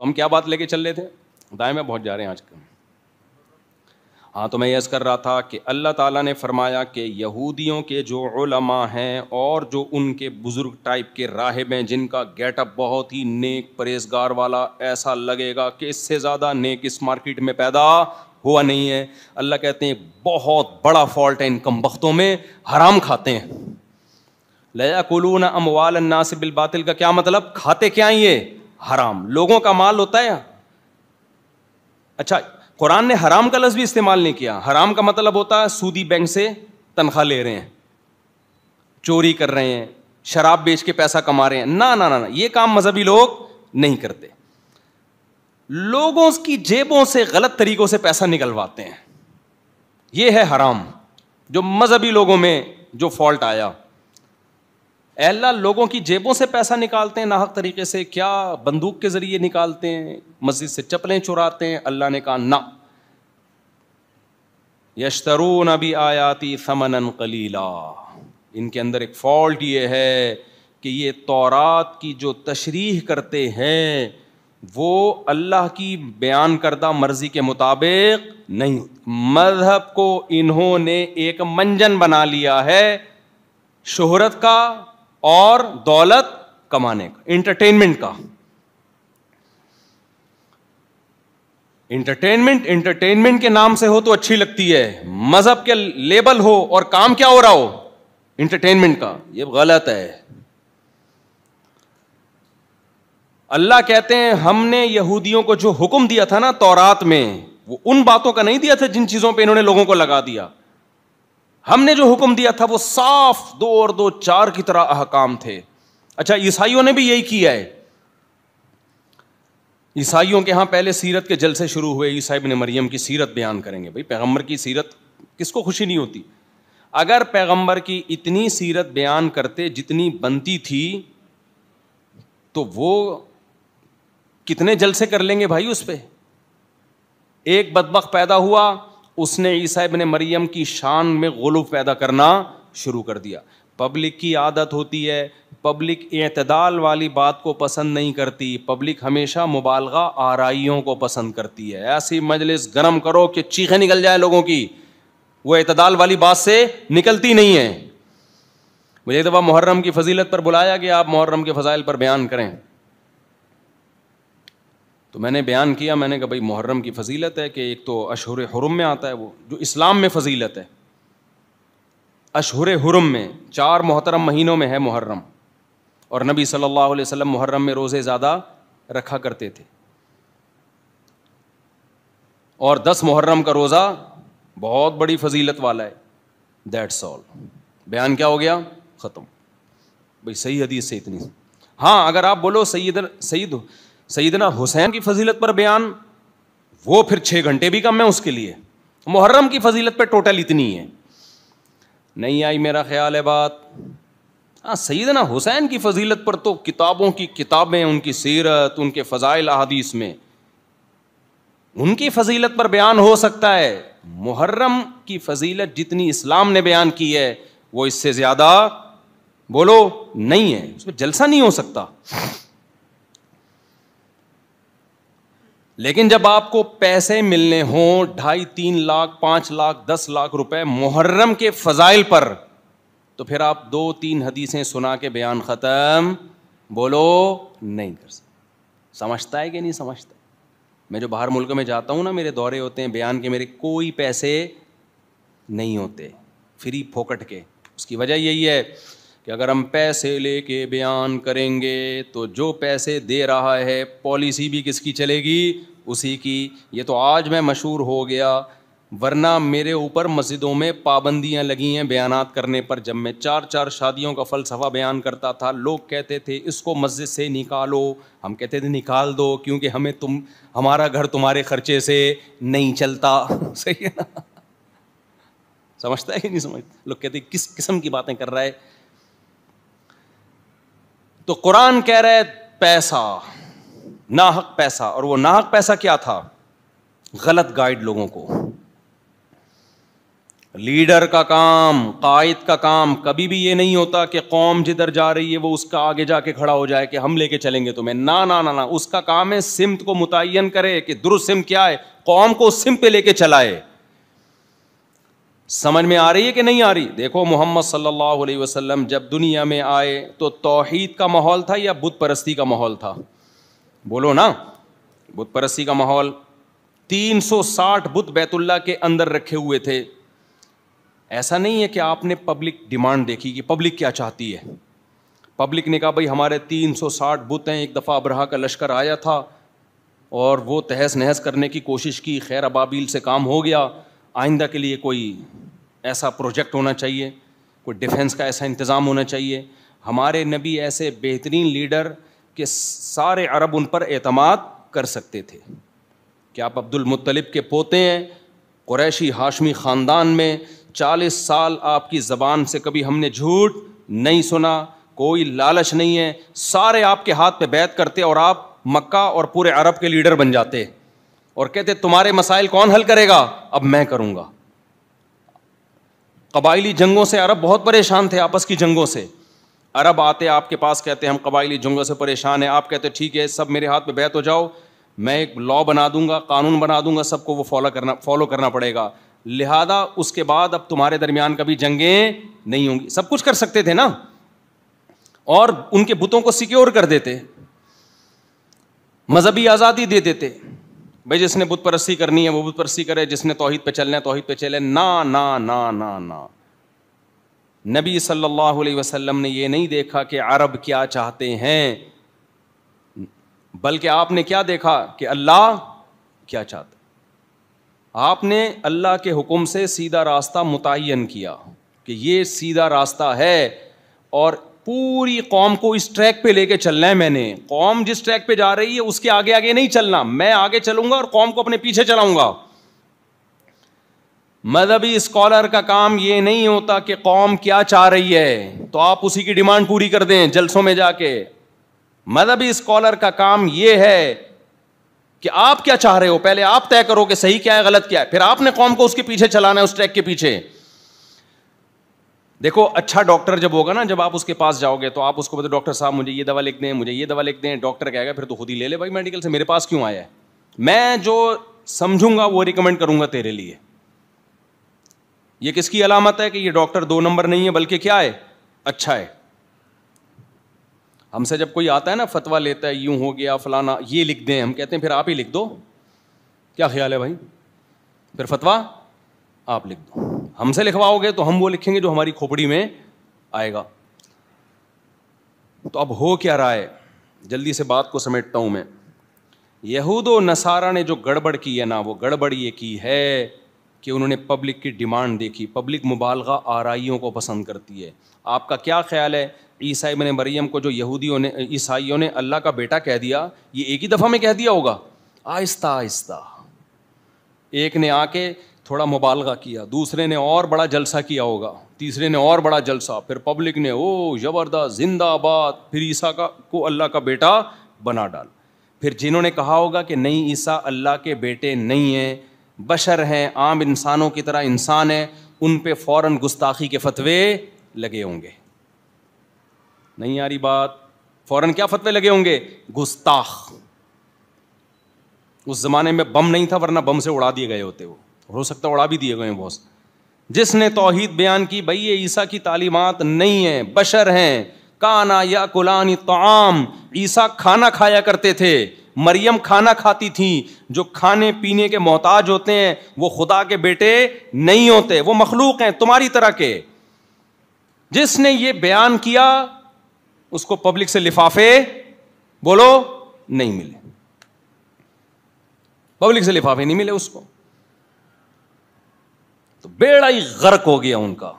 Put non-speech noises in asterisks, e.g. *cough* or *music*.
तो हम क्या बात लेके चल रहे थे दाएं में बहुत जा रहे हैं आज कल हाँ तो मैं यस कर रहा था कि अल्लाह ताला ने फरमाया कि यहूदियों के जो उलमा हैं और जो उनके बुज़ुर्ग टाइप के राहिब हैं जिनका गेटअप बहुत ही नेक परहेजगार वाला ऐसा लगेगा कि इससे ज़्यादा नेक इस मार्केट में पैदा हुआ नहीं है अल्लाह कहते हैं बहुत बड़ा फॉल्ट है इन कम वक्तों में हराम खाते हैं लया ना अमवाल नासिबिल बातिल का क्या मतलब खाते क्या ये हराम लोगों का माल होता है अच्छा कुरान ने हराम का लफ्ज़ भी इस्तेमाल नहीं किया हराम का मतलब होता है सूदी बैंक से तनख्वाह ले रहे हैं चोरी कर रहे हैं शराब बेच के पैसा कमा रहे हैं ना ना ना ना ये काम मजहबी लोग नहीं करते लोगों की जेबों से गलत तरीक़ों से पैसा निकलवाते हैं ये है हराम जो मजहबी लोगों में जो फॉल्ट आया अल्लाह लोगों की जेबों से पैसा निकालते हैं नाहक तरीके से क्या बंदूक के ज़रिए निकालते हैं मस्जिद से चप्पलें चुराते हैं अल्लाह ने कहा ना यशतरून अभी आयाती समन कलीला इनके अंदर एक फॉल्ट ये है कि ये तौरात की जो तशरीह करते हैं वो अल्लाह की बयान करदा मर्जी के मुताबिक नहीं मज़हब को इन्होंने एक मंजन बना लिया है शोहरत का और दौलत कमाने का इंटरटेनमेंट का इंटरटेनमेंट इंटरटेनमेंट के नाम से हो तो अच्छी लगती है मजहब के लेबल हो और काम क्या हो रहा हो इंटरटेनमेंट का ये गलत है अल्लाह कहते हैं हमने यहूदियों को जो हुक्म दिया था ना तौरात में वो उन बातों का नहीं दिया था जिन चीजों पे इन्होंने लोगों को लगा दिया हमने जो हुक्म दिया था वो साफ दो और दो चार की तरह अहकाम थे अच्छा ईसाइयों ने भी यही किया है ईसाइयों के यहाँ पहले सीरत के जलसे शुरू हुए ईसा बिन मरियम की सीरत बयान करेंगे भाई पैगम्बर की सीरत किसको खुशी नहीं होती अगर पैगंबर की इतनी सीरत बयान करते जितनी बनती थी तो वो कितने जलसे कर लेंगे भाई उस पर एक बदबक पैदा हुआ उसने ईसा इबन मरियम की शान में गलू पैदा करना शुरू कर दिया पब्लिक की आदत होती है पब्लिक एतदाल वाली बात को पसंद नहीं करती पब्लिक हमेशा मुबालगा आरइयों को पसंद करती है ऐसी मजलिस गर्म करो कि चीखें निकल जाए लोगों की वो अतदाल वाली बात से निकलती नहीं है मुझे एक दफ़ा मुहर्रम की फजीलत पर बुलाया कि आप मुहर्रम के फ़जाइल पर बयान करें तो मैंने बयान किया मैंने कहा भाई मुहर्रम की फजीलत है कि एक तो अशहर हरम में आता है वो जो इस्लाम में फजीलत है अशहर हरम में चार मोहतरम महीनों में है मुहर्रम और नबी सल्लल्लाहु अलैहि वसल्लम मुहर्रम में रोज़े ज़्यादा रखा करते थे और दस मुहर्रम का रोज़ा बहुत बड़ी फजीलत वाला है दैट्स ऑल बयान क्या हो गया ख़त्म भाई सही हदीस से इतनी हाँ अगर आप बोलो सैद सईद सईदना हुसैन की फजीलत पर बयान वो फिर छः घंटे भी कम है उसके लिए मुहर्रम की फजीलत पर टोटल इतनी है नहीं आई मेरा ख्याल है बात हाँ सईदना हुसैन की फजीलत पर तो किताबों की किताबें उनकी सीरत उनके फ़जाइल अहादीस में उनकी फजीलत पर बयान हो सकता है मुहर्रम की फजीलत जितनी इस्लाम ने बयान की है वो इससे ज़्यादा बोलो नहीं है उसमें जलसा नहीं हो सकता लेकिन जब आपको पैसे मिलने हों ढाई तीन लाख पांच लाख दस लाख रुपए मुहर्रम के फजाइल पर तो फिर आप दो तीन हदीसें सुना के बयान ख़त्म बोलो नहीं कर सकते समझता है कि नहीं समझता मैं जो बाहर मुल्क में जाता हूं ना मेरे दौरे होते हैं बयान के मेरे कोई पैसे नहीं होते फ्री फोकट के उसकी वजह यही है कि अगर हम पैसे लेके बयान करेंगे तो जो पैसे दे रहा है पॉलिसी भी किसकी चलेगी उसी की ये तो आज मैं मशहूर हो गया वरना मेरे ऊपर मस्जिदों में पाबंदियां लगी हैं बयानात करने पर जब मैं चार चार शादियों का फ़लसफ़ा बयान करता था लोग कहते थे इसको मस्जिद से निकालो हम कहते थे निकाल दो क्योंकि हमें तुम हमारा घर तुम्हारे खर्चे से नहीं चलता *laughs* सही है ना समझता है कि नहीं समझता लोग कहते किस किस्म की बातें कर रहा है तो कुरान कह रहे पैसा नाहक पैसा और वो नाहक पैसा क्या था गलत गाइड लोगों को लीडर का काम कायद का काम कभी भी ये नहीं होता कि कौम जिधर जा रही है वो उसका आगे जाके खड़ा हो जाए कि हम लेके चलेंगे तुम्हें ना ना ना ना उसका काम है सिमत को मुतन करे कि दुरुस्त सिम क्या है कौम को उस सिम पे लेके चलाए समझ में आ रही है कि नहीं आ रही देखो मोहम्मद सल्लल्लाहु अलैहि वसल्लम जब दुनिया में आए तो तोहहीद का माहौल था या बुत परस्ती का माहौल था बोलो ना बुत परस्ती का माहौल 360 बुत बैतुल्ला के अंदर रखे हुए थे ऐसा नहीं है कि आपने पब्लिक डिमांड देखी कि पब्लिक क्या चाहती है पब्लिक ने कहा भाई हमारे तीन सौ साठ बुत हैं एक दफ़ा अबरहा का लश्कर आया था और वो तहस नहस करने की कोशिश की खैर अबाबिल से काम हो गया आइंदा के लिए कोई ऐसा प्रोजेक्ट होना चाहिए कोई डिफेंस का ऐसा इंतज़ाम होना चाहिए हमारे नबी ऐसे बेहतरीन लीडर के सारे अरब उन पर अतमाद कर सकते थे कि आप अब्दुल मुत्तलिब के पोते हैं क्रैशी हाशमी ख़ानदान में चालीस साल आपकी ज़बान से कभी हमने झूठ नहीं सुना कोई लालच नहीं है सारे आपके हाथ पे बैत करते और आप मक्का और पूरे अरब के लीडर बन जाते और कहते तुम्हारे मसाइल कौन हल करेगा अब मैं करूंगा कबायली जंगों से अरब बहुत परेशान थे आपस की जंगों से अरब आते आपके पास कहते हम कबायली जंगों से परेशान है आप कहते ठीक है सब मेरे हाथ में बैत हो जाओ मैं एक लॉ बना दूंगा कानून बना दूंगा सबको वो फॉलो करना फॉलो करना पड़ेगा लिहाजा उसके बाद अब तुम्हारे दरमियान कभी जंगें नहीं होंगी सब कुछ कर सकते थे ना और उनके बुतों को सिक्योर कर देते मजहबी आज़ादी दे देते भाई जिसने बुत परस्ती करनी है वो बुत परस्ती करे जिसने तोहहीद पे चलना है तोहहीद पे चले ना ना ना ना ना नबी सल्लल्लाहु अलैहि वसल्लम ने ये नहीं देखा कि अरब क्या चाहते हैं बल्कि आपने क्या देखा कि अल्लाह क्या चाहता आपने अल्लाह के हुक्म से सीधा रास्ता मुतन किया कि ये सीधा रास्ता है और पूरी कौम को इस ट्रैक पे लेके चलना है मैंने कौम जिस ट्रैक पे जा रही है उसके आगे आगे नहीं चलना मैं आगे चलूंगा और कौम को अपने पीछे चलाऊंगा मजहबी स्कॉलर का काम ये नहीं होता कि कौम क्या चाह रही है तो आप उसी की डिमांड पूरी कर दें जलसों में जाके मजहबी स्कॉलर का काम यह है कि आप क्या चाह रहे हो पहले आप तय करो कि सही क्या है गलत क्या है फिर आपने कौम को उसके पीछे चलाना है उस ट्रैक के पीछे देखो अच्छा डॉक्टर जब होगा ना जब आप उसके पास जाओगे तो आप उसको बताओ डॉक्टर साहब मुझे ये दवा लिख दें मुझे ये दवा लिख दें डॉक्टर कहेगा फिर तो खुद ही ले ले भाई मेडिकल से मेरे पास क्यों आया है मैं जो समझूंगा वो रिकमेंड करूंगा तेरे लिए ये किसकी अलामत है कि ये डॉक्टर दो नंबर नहीं है बल्कि क्या है अच्छा है हमसे जब कोई आता है ना फतवा लेता है यूं हो गया फलाना ये लिख दें हम कहते हैं फिर आप ही लिख दो क्या ख्याल है भाई फिर फतवा आप लिख दो हमसे लिखवाओगे तो हम वो लिखेंगे जो हमारी खोपड़ी में आएगा तो अब हो क्या राय जल्दी से बात को समेटता हूं मैं यहूद नसारा ने जो गड़बड़ की है ना वो गड़बड़ ये की है कि उन्होंने पब्लिक की डिमांड देखी पब्लिक मुबालगा आरइयों को पसंद करती है आपका क्या ख्याल है ईसाई बने मरियम को जो यहूदियों ने ईसाइयों ने अल्लाह का बेटा कह दिया ये एक ही दफ़ा में कह दिया होगा आहिस्ता आहिस्ता एक ने आके थोड़ा मुबालगा किया दूसरे ने और बड़ा जलसा किया होगा तीसरे ने और बड़ा जलसा फिर पब्लिक ने ओ ज़बरदस्त जिंदाबाद फिर ईसा का को अल्लाह का बेटा बना डाल फिर जिन्होंने कहा होगा कि नहीं ईसा अल्लाह के बेटे नहीं हैं बशर हैं आम इंसानों की तरह इंसान हैं उन पर फ़ौर गुस्ताखी के फतवे लगे होंगे नहीं यारी बात फ़ौर क्या फतवे लगे होंगे गुस्ताख उस ज़माने में बम नहीं था वरना बम से उड़ा दिए गए होते वो हो सकता उड़ा भी दिए गए हैं बहुत जिसने तोहहीद बयान की भाई ये ईसा की तालीमत नहीं है बशर हैं काना या कुलानी तो आम ईसा खाना खाया करते थे मरियम खाना खाती थी जो खाने पीने के मोहताज होते हैं वो खुदा के बेटे नहीं होते वो मखलूक हैं तुम्हारी तरह के जिसने ये बयान किया उसको पब्लिक से लिफाफे बोलो नहीं मिले पब्लिक से लिफाफे नहीं मिले उसको तो बेड़ा ही गर्क हो गया उनका